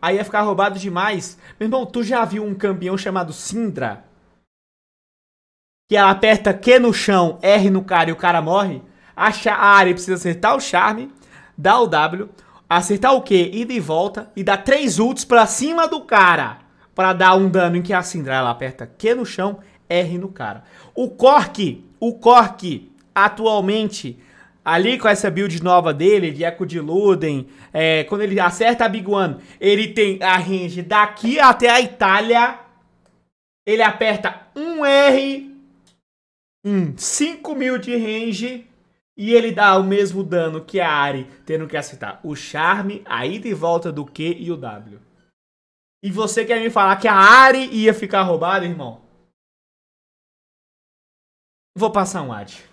Aí ia ficar roubado demais. Meu irmão, tu já viu um campeão chamado Sindra? Que ela aperta Q no chão, R no cara e o cara morre? Acha a área precisa acertar o charme, dá o W, acertar o Q, ida e volta, e dá três ults pra cima do cara. Pra dar um dano em que a Sindra ela aperta Q no chão, R no cara. O Cork, o Cork, atualmente Ali com essa build nova dele, de Echo de Luden, é, quando ele acerta a Big One, ele tem a range daqui até a Itália. Ele aperta um R, um 5 mil de range, e ele dá o mesmo dano que a Ari, tendo que acertar o charme, a ida e volta do Q e o W. E você quer me falar que a Ari ia ficar roubada, irmão? Vou passar um ad.